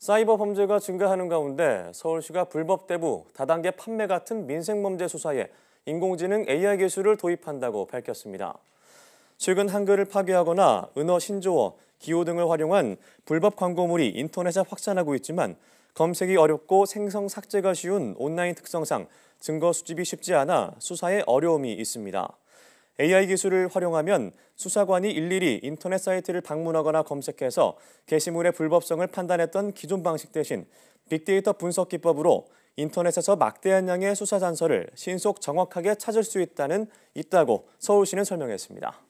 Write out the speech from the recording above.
사이버 범죄가 증가하는 가운데 서울시가 불법 대부, 다단계 판매 같은 민생범죄 수사에 인공지능 AI 기술을 도입한다고 밝혔습니다. 최근 한글을 파괴하거나 은어, 신조어, 기호 등을 활용한 불법 광고물이 인터넷에 확산하고 있지만 검색이 어렵고 생성 삭제가 쉬운 온라인 특성상 증거 수집이 쉽지 않아 수사에 어려움이 있습니다. AI 기술을 활용하면 수사관이 일일이 인터넷 사이트를 방문하거나 검색해서 게시물의 불법성을 판단했던 기존 방식 대신 빅데이터 분석 기법으로 인터넷에서 막대한 양의 수사 단서를 신속 정확하게 찾을 수 있다는 있다고 서울시는 설명했습니다.